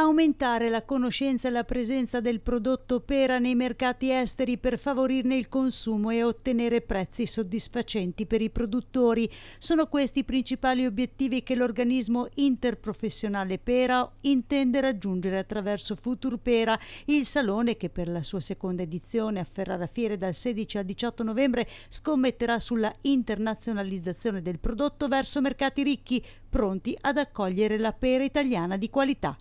aumentare la conoscenza e la presenza del prodotto pera nei mercati esteri per favorirne il consumo e ottenere prezzi soddisfacenti per i produttori. Sono questi i principali obiettivi che l'organismo interprofessionale pera intende raggiungere attraverso Futurpera, il salone che per la sua seconda edizione a Ferrara Fiere dal 16 al 18 novembre scommetterà sulla internazionalizzazione del prodotto verso mercati ricchi, pronti ad accogliere la pera italiana di qualità.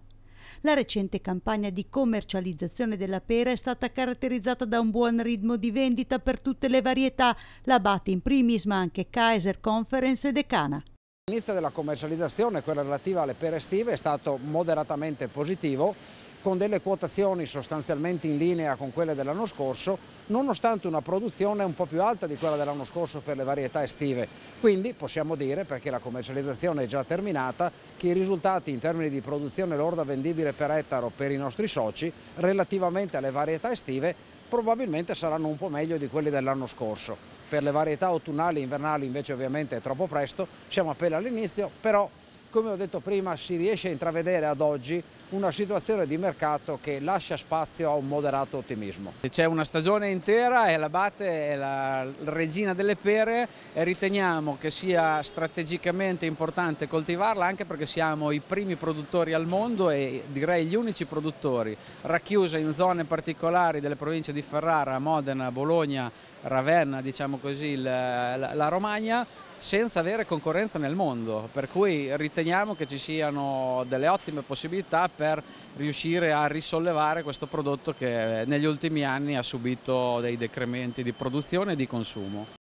La recente campagna di commercializzazione della pera è stata caratterizzata da un buon ritmo di vendita per tutte le varietà, la batte in primis ma anche Kaiser Conference e Decana. L'inizio della commercializzazione, quella relativa alle pere estive, è stato moderatamente positivo con delle quotazioni sostanzialmente in linea con quelle dell'anno scorso, nonostante una produzione un po' più alta di quella dell'anno scorso per le varietà estive. Quindi possiamo dire, perché la commercializzazione è già terminata, che i risultati in termini di produzione lorda vendibile per ettaro per i nostri soci relativamente alle varietà estive probabilmente saranno un po' meglio di quelli dell'anno scorso. Per le varietà autunnali e invernali invece ovviamente è troppo presto, siamo appena all'inizio, però come ho detto prima si riesce a intravedere ad oggi una situazione di mercato che lascia spazio a un moderato ottimismo. C'è una stagione intera e l'Abate è la regina delle pere e riteniamo che sia strategicamente importante coltivarla anche perché siamo i primi produttori al mondo e direi gli unici produttori, racchiusa in zone particolari delle province di Ferrara, Modena, Bologna, Ravenna, diciamo così, la, la, la Romagna, senza avere concorrenza nel mondo, per cui riteniamo che ci siano delle ottime possibilità per riuscire a risollevare questo prodotto che eh, negli ultimi anni ha subito dei decrementi di produzione e di consumo.